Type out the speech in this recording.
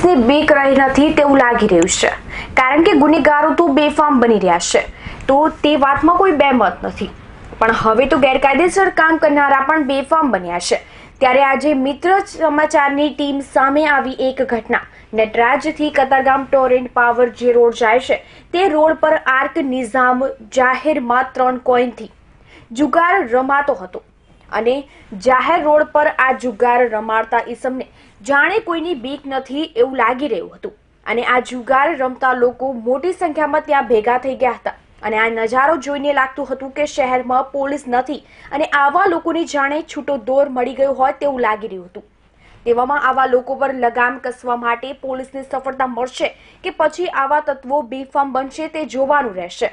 પોલીસને બીક રહી નથી તેવું લાગી રહ્યું છે કારણ કે ગુનેગારો તો બેફામ બની રહ્યા છે તો તે વાતમાં કોઈ બે મત નથી પણ હવે તો ગેરકાયદેસર કામ કરનારા પણ બેફામ બન્યા છે ત્યારે આજે મિત્ર સમાચારની ટીમ સામે આવી એક ઘટના નટરાજથી કતારગામ ટોરેન્ટ પાવર જે રોડ જાય છે તે રોડ પર આર્ક નિઝામ જાહેરમાં ત્રણ કોઈનથી જુગાર રમાતો હતો અને જાહેર રોડ પર આ જુગાર રમાડતા ઈસમને જાણે કોઈની બીક નથી એવું લાગી રહ્યું હતું અને આ જુગાર રમતા લોકો મોટી સંખ્યામાં ત્યાં ભેગા થઈ ગયા હતા અને આ નજારો જોઈને લાગતું હતું કે શહેરમાં પોલીસ નથી અને આવા લોકોની જાણે છૂટો દોર મળી ગયો હોય તેવું લાગી રહ્યું હતું તેવામાં આવા લોકો પર લગામ કસવા માટે પોલીસને સફળતા મળશે કે પછી આવા તત્વો બેફામ બનશે તે જોવાનું રહેશે